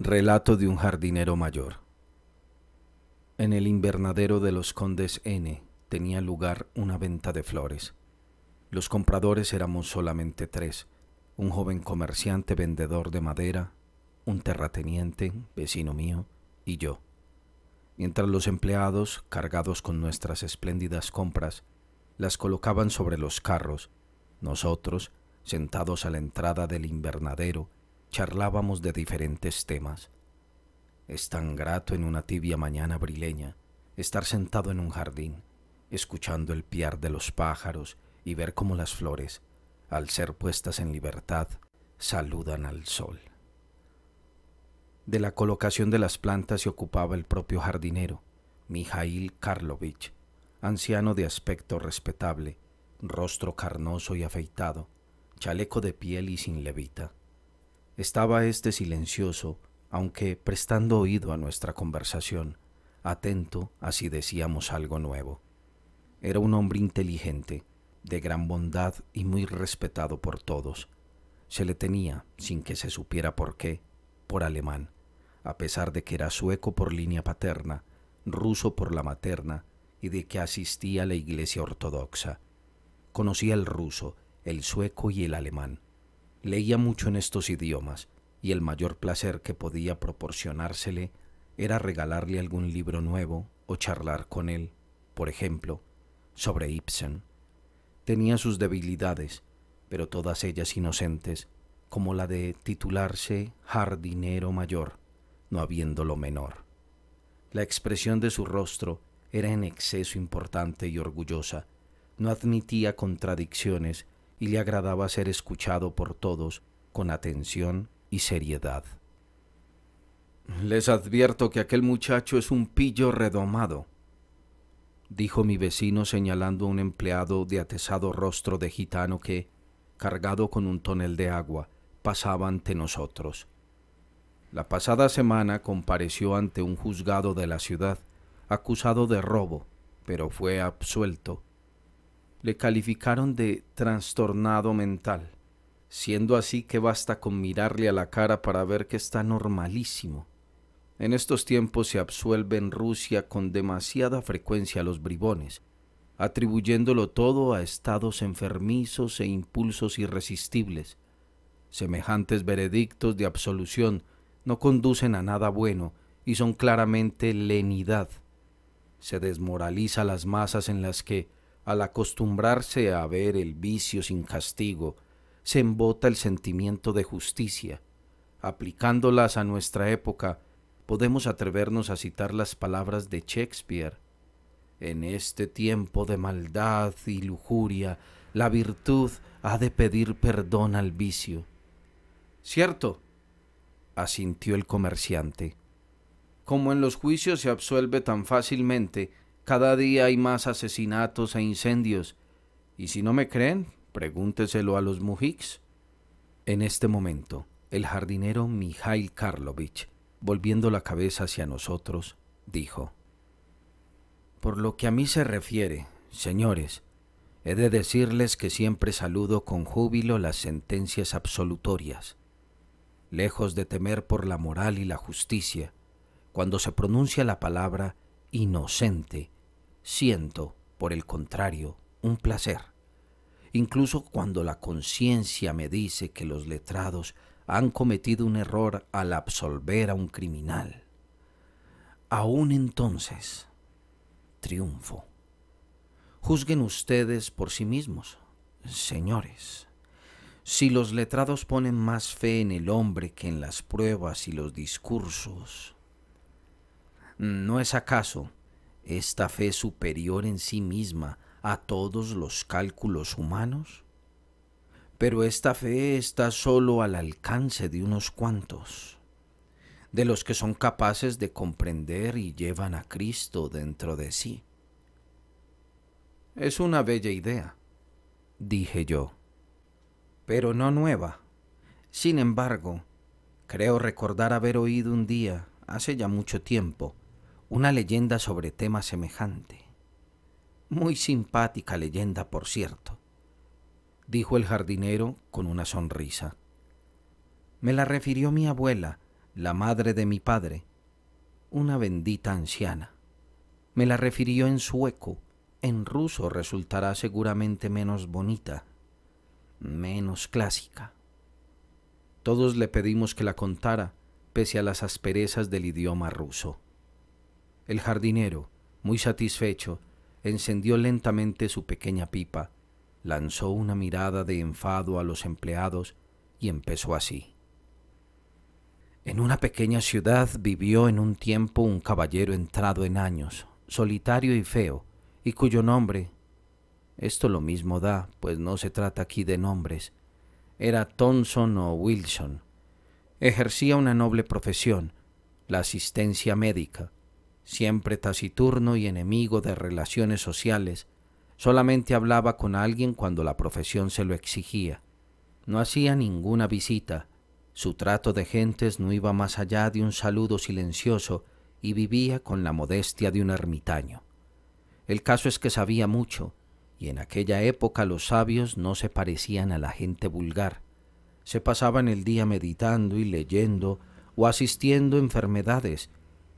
Relato de un jardinero mayor. En el invernadero de los condes N tenía lugar una venta de flores. Los compradores éramos solamente tres, un joven comerciante vendedor de madera, un terrateniente, vecino mío, y yo. Mientras los empleados, cargados con nuestras espléndidas compras, las colocaban sobre los carros, nosotros, sentados a la entrada del invernadero, charlábamos de diferentes temas. Es tan grato en una tibia mañana brileña estar sentado en un jardín, escuchando el piar de los pájaros y ver cómo las flores, al ser puestas en libertad, saludan al sol. De la colocación de las plantas se ocupaba el propio jardinero, Mijail Karlovich, anciano de aspecto respetable, rostro carnoso y afeitado, chaleco de piel y sin levita. Estaba este silencioso, aunque prestando oído a nuestra conversación, atento a si decíamos algo nuevo. Era un hombre inteligente, de gran bondad y muy respetado por todos. Se le tenía, sin que se supiera por qué, por alemán, a pesar de que era sueco por línea paterna, ruso por la materna y de que asistía a la iglesia ortodoxa. Conocía el ruso, el sueco y el alemán Leía mucho en estos idiomas y el mayor placer que podía proporcionársele era regalarle algún libro nuevo o charlar con él, por ejemplo, sobre Ibsen. Tenía sus debilidades, pero todas ellas inocentes, como la de titularse jardinero mayor, no habiendo lo menor. La expresión de su rostro era en exceso importante y orgullosa, no admitía contradicciones y le agradaba ser escuchado por todos con atención y seriedad. Les advierto que aquel muchacho es un pillo redomado, dijo mi vecino señalando a un empleado de atesado rostro de gitano que, cargado con un tonel de agua, pasaba ante nosotros. La pasada semana compareció ante un juzgado de la ciudad, acusado de robo, pero fue absuelto le calificaron de trastornado mental, siendo así que basta con mirarle a la cara para ver que está normalísimo. En estos tiempos se absuelve en Rusia con demasiada frecuencia a los bribones, atribuyéndolo todo a estados enfermizos e impulsos irresistibles. Semejantes veredictos de absolución no conducen a nada bueno y son claramente lenidad. Se desmoraliza las masas en las que, al acostumbrarse a ver el vicio sin castigo, se embota el sentimiento de justicia. Aplicándolas a nuestra época, podemos atrevernos a citar las palabras de Shakespeare. En este tiempo de maldad y lujuria, la virtud ha de pedir perdón al vicio. Cierto, asintió el comerciante. Como en los juicios se absuelve tan fácilmente, cada día hay más asesinatos e incendios. Y si no me creen, pregúnteselo a los Mujiks. En este momento, el jardinero Mijail Karlovich, volviendo la cabeza hacia nosotros, dijo, Por lo que a mí se refiere, señores, he de decirles que siempre saludo con júbilo las sentencias absolutorias. Lejos de temer por la moral y la justicia, cuando se pronuncia la palabra inocente, Siento, por el contrario, un placer. Incluso cuando la conciencia me dice que los letrados han cometido un error al absolver a un criminal. Aún entonces, triunfo. Juzguen ustedes por sí mismos, señores. Si los letrados ponen más fe en el hombre que en las pruebas y los discursos, ¿no es acaso esta fe superior en sí misma a todos los cálculos humanos? Pero esta fe está solo al alcance de unos cuantos, de los que son capaces de comprender y llevan a Cristo dentro de sí. Es una bella idea, dije yo, pero no nueva. Sin embargo, creo recordar haber oído un día, hace ya mucho tiempo, una leyenda sobre tema semejante. Muy simpática leyenda, por cierto, dijo el jardinero con una sonrisa. Me la refirió mi abuela, la madre de mi padre, una bendita anciana. Me la refirió en sueco, en ruso resultará seguramente menos bonita, menos clásica. Todos le pedimos que la contara, pese a las asperezas del idioma ruso. El jardinero, muy satisfecho, encendió lentamente su pequeña pipa, lanzó una mirada de enfado a los empleados y empezó así. En una pequeña ciudad vivió en un tiempo un caballero entrado en años, solitario y feo, y cuyo nombre, esto lo mismo da, pues no se trata aquí de nombres, era Thomson o Wilson. Ejercía una noble profesión, la asistencia médica, siempre taciturno y enemigo de relaciones sociales, solamente hablaba con alguien cuando la profesión se lo exigía. No hacía ninguna visita, su trato de gentes no iba más allá de un saludo silencioso y vivía con la modestia de un ermitaño. El caso es que sabía mucho, y en aquella época los sabios no se parecían a la gente vulgar. Se pasaban el día meditando y leyendo o asistiendo enfermedades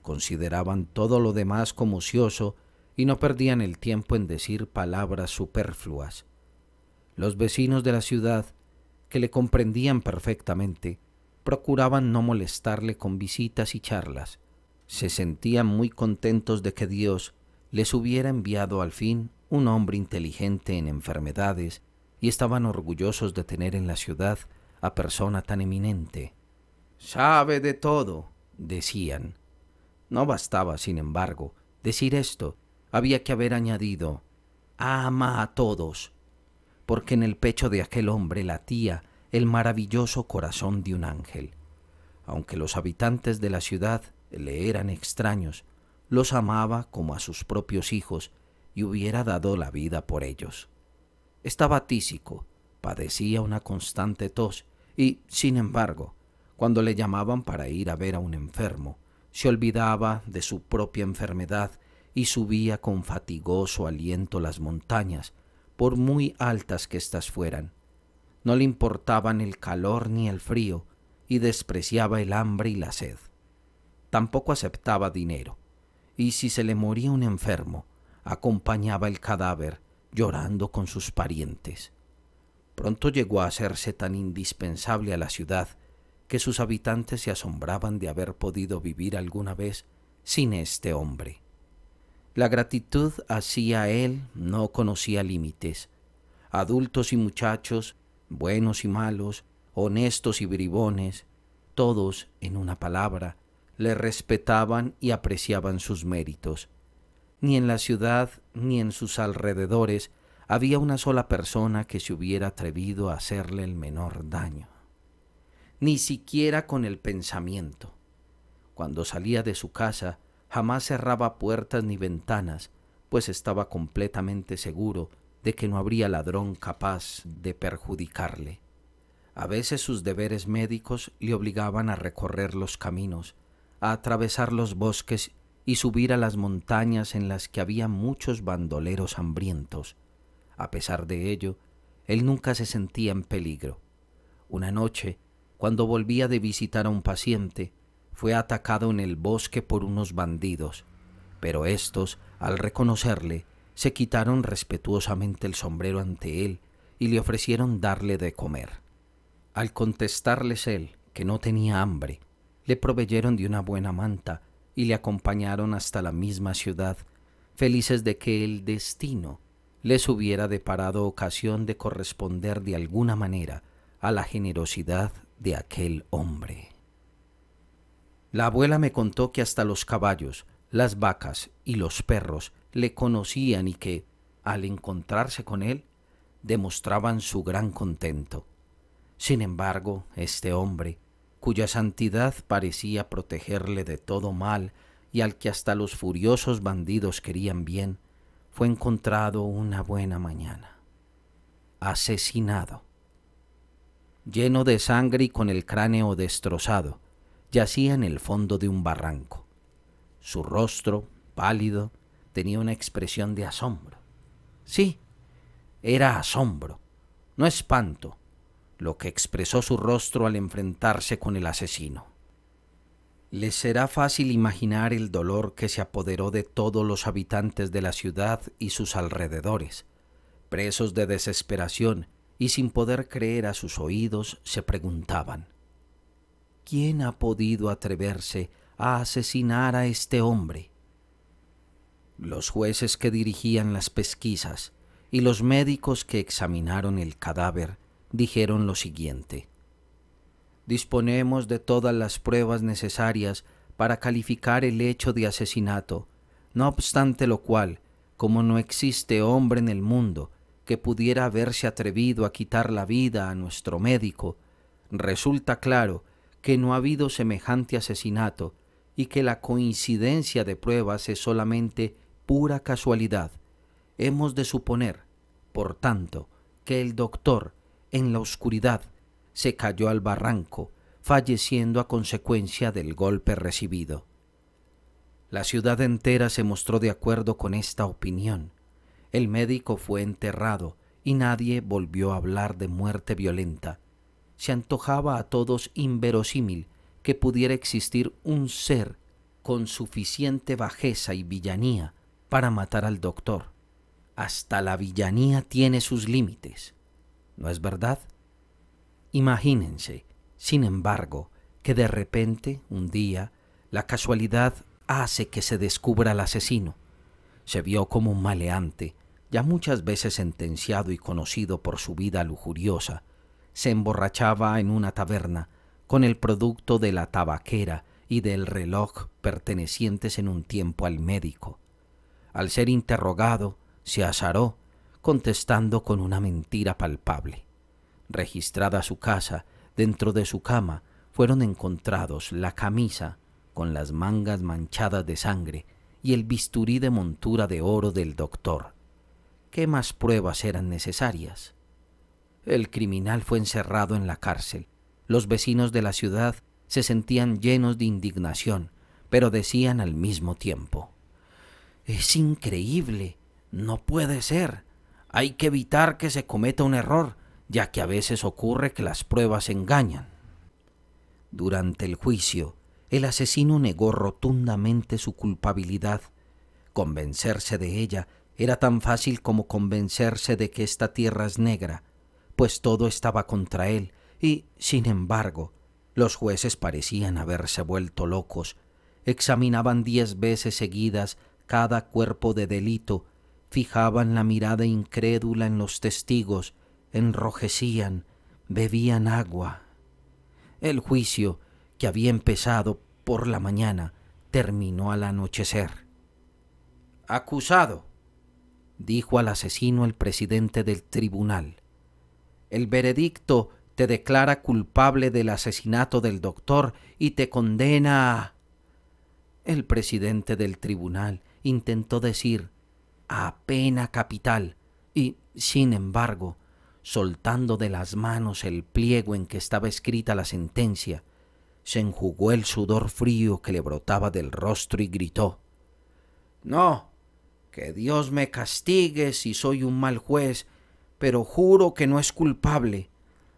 Consideraban todo lo demás como ocioso y no perdían el tiempo en decir palabras superfluas. Los vecinos de la ciudad, que le comprendían perfectamente, procuraban no molestarle con visitas y charlas. Se sentían muy contentos de que Dios les hubiera enviado al fin un hombre inteligente en enfermedades y estaban orgullosos de tener en la ciudad a persona tan eminente. Sabe de todo, decían, no bastaba, sin embargo, decir esto, había que haber añadido, ama a todos, porque en el pecho de aquel hombre latía el maravilloso corazón de un ángel. Aunque los habitantes de la ciudad le eran extraños, los amaba como a sus propios hijos y hubiera dado la vida por ellos. Estaba tísico, padecía una constante tos y, sin embargo, cuando le llamaban para ir a ver a un enfermo, se olvidaba de su propia enfermedad y subía con fatigoso aliento las montañas, por muy altas que éstas fueran. No le importaban el calor ni el frío, y despreciaba el hambre y la sed. Tampoco aceptaba dinero, y si se le moría un enfermo, acompañaba el cadáver llorando con sus parientes. Pronto llegó a hacerse tan indispensable a la ciudad que sus habitantes se asombraban de haber podido vivir alguna vez sin este hombre. La gratitud hacia él no conocía límites. Adultos y muchachos, buenos y malos, honestos y bribones, todos, en una palabra, le respetaban y apreciaban sus méritos. Ni en la ciudad ni en sus alrededores había una sola persona que se hubiera atrevido a hacerle el menor daño ni siquiera con el pensamiento. Cuando salía de su casa, jamás cerraba puertas ni ventanas, pues estaba completamente seguro de que no habría ladrón capaz de perjudicarle. A veces sus deberes médicos le obligaban a recorrer los caminos, a atravesar los bosques y subir a las montañas en las que había muchos bandoleros hambrientos. A pesar de ello, él nunca se sentía en peligro. Una noche, cuando volvía de visitar a un paciente, fue atacado en el bosque por unos bandidos, pero estos, al reconocerle, se quitaron respetuosamente el sombrero ante él y le ofrecieron darle de comer. Al contestarles él que no tenía hambre, le proveyeron de una buena manta y le acompañaron hasta la misma ciudad, felices de que el destino les hubiera deparado ocasión de corresponder de alguna manera a la generosidad de aquel hombre. La abuela me contó que hasta los caballos, las vacas y los perros le conocían y que, al encontrarse con él, demostraban su gran contento. Sin embargo, este hombre, cuya santidad parecía protegerle de todo mal y al que hasta los furiosos bandidos querían bien, fue encontrado una buena mañana, asesinado lleno de sangre y con el cráneo destrozado, yacía en el fondo de un barranco. Su rostro, pálido, tenía una expresión de asombro. Sí, era asombro, no espanto, lo que expresó su rostro al enfrentarse con el asesino. Les será fácil imaginar el dolor que se apoderó de todos los habitantes de la ciudad y sus alrededores, presos de desesperación, y sin poder creer a sus oídos se preguntaban, ¿quién ha podido atreverse a asesinar a este hombre? Los jueces que dirigían las pesquisas y los médicos que examinaron el cadáver dijeron lo siguiente. Disponemos de todas las pruebas necesarias para calificar el hecho de asesinato, no obstante lo cual, como no existe hombre en el mundo que pudiera haberse atrevido a quitar la vida a nuestro médico, resulta claro que no ha habido semejante asesinato y que la coincidencia de pruebas es solamente pura casualidad. Hemos de suponer, por tanto, que el doctor, en la oscuridad, se cayó al barranco, falleciendo a consecuencia del golpe recibido. La ciudad entera se mostró de acuerdo con esta opinión, el médico fue enterrado y nadie volvió a hablar de muerte violenta. Se antojaba a todos inverosímil que pudiera existir un ser con suficiente bajeza y villanía para matar al doctor. Hasta la villanía tiene sus límites, ¿no es verdad? Imagínense, sin embargo, que de repente, un día, la casualidad hace que se descubra al asesino. Se vio como un maleante, ya muchas veces sentenciado y conocido por su vida lujuriosa, se emborrachaba en una taberna con el producto de la tabaquera y del reloj pertenecientes en un tiempo al médico. Al ser interrogado, se azaró, contestando con una mentira palpable. Registrada su casa, dentro de su cama fueron encontrados la camisa, con las mangas manchadas de sangre, y el bisturí de montura de oro del doctor ¿Qué más pruebas eran necesarias? El criminal fue encerrado en la cárcel. Los vecinos de la ciudad se sentían llenos de indignación, pero decían al mismo tiempo, Es increíble, no puede ser. Hay que evitar que se cometa un error, ya que a veces ocurre que las pruebas engañan. Durante el juicio, el asesino negó rotundamente su culpabilidad. Convencerse de ella era tan fácil como convencerse de que esta tierra es negra, pues todo estaba contra él, y, sin embargo, los jueces parecían haberse vuelto locos. Examinaban diez veces seguidas cada cuerpo de delito, fijaban la mirada incrédula en los testigos, enrojecían, bebían agua. El juicio, que había empezado por la mañana, terminó al anochecer. Acusado, dijo al asesino el presidente del tribunal. El veredicto te declara culpable del asesinato del doctor y te condena El presidente del tribunal intentó decir a pena capital y, sin embargo, soltando de las manos el pliego en que estaba escrita la sentencia, se enjugó el sudor frío que le brotaba del rostro y gritó No, que Dios me castigue si soy un mal juez, pero juro que no es culpable.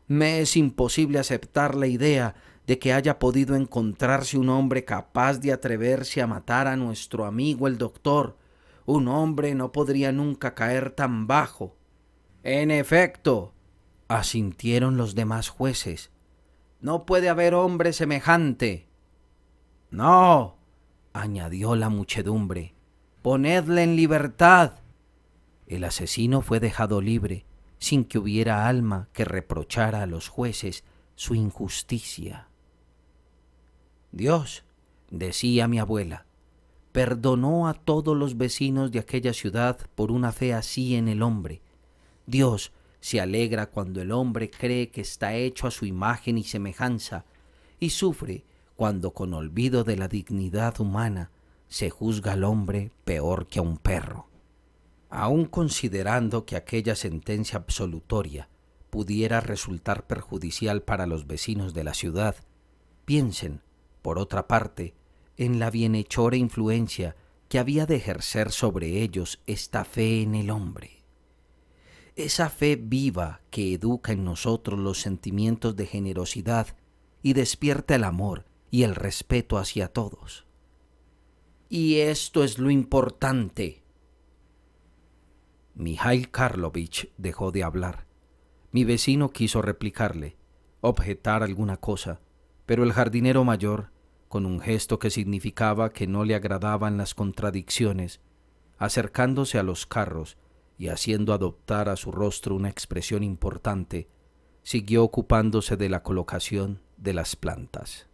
Me es imposible aceptar la idea de que haya podido encontrarse un hombre capaz de atreverse a matar a nuestro amigo el doctor. Un hombre no podría nunca caer tan bajo. En efecto, asintieron los demás jueces. No puede haber hombre semejante. No, añadió la muchedumbre ponedle en libertad. El asesino fue dejado libre sin que hubiera alma que reprochara a los jueces su injusticia. Dios, decía mi abuela, perdonó a todos los vecinos de aquella ciudad por una fe así en el hombre. Dios se alegra cuando el hombre cree que está hecho a su imagen y semejanza, y sufre cuando con olvido de la dignidad humana se juzga al hombre peor que a un perro. Aun considerando que aquella sentencia absolutoria pudiera resultar perjudicial para los vecinos de la ciudad, piensen, por otra parte, en la bienhechora influencia que había de ejercer sobre ellos esta fe en el hombre. Esa fe viva que educa en nosotros los sentimientos de generosidad y despierta el amor y el respeto hacia todos. Y esto es lo importante. Mijail Karlovich dejó de hablar. Mi vecino quiso replicarle, objetar alguna cosa, pero el jardinero mayor, con un gesto que significaba que no le agradaban las contradicciones, acercándose a los carros y haciendo adoptar a su rostro una expresión importante, siguió ocupándose de la colocación de las plantas.